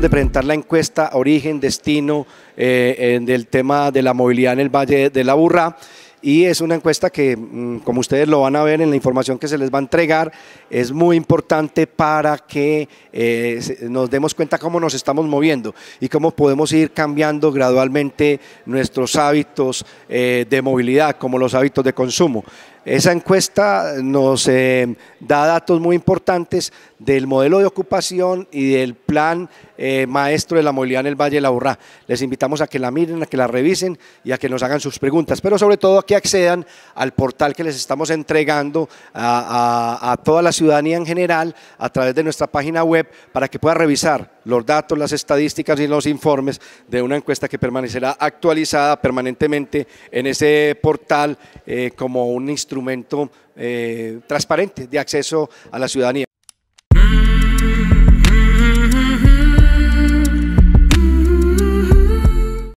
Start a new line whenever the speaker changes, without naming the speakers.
de presentar la encuesta Origen, Destino eh, del tema de la movilidad en el Valle de la Burra y es una encuesta que, mm, como ustedes lo van a ver en la información que se les va a entregar, es muy importante para que eh, nos demos cuenta cómo nos estamos moviendo y cómo podemos ir cambiando gradualmente nuestros hábitos eh, de movilidad, como los hábitos de consumo. Esa encuesta nos da datos muy importantes del modelo de ocupación y del plan eh, maestro de la movilidad en el Valle de la Urrá. Les invitamos a que la miren, a que la revisen y a que nos hagan sus preguntas, pero sobre todo a que accedan al portal que les estamos entregando a, toda la ciudadanía en general a través de nuestra página web para que pueda revisar los datos, las estadísticas y los informes de una encuesta que permanecerá actualizada permanentemente en ese portal eh, como un instrumento eh, transparente de acceso a la ciudadanía.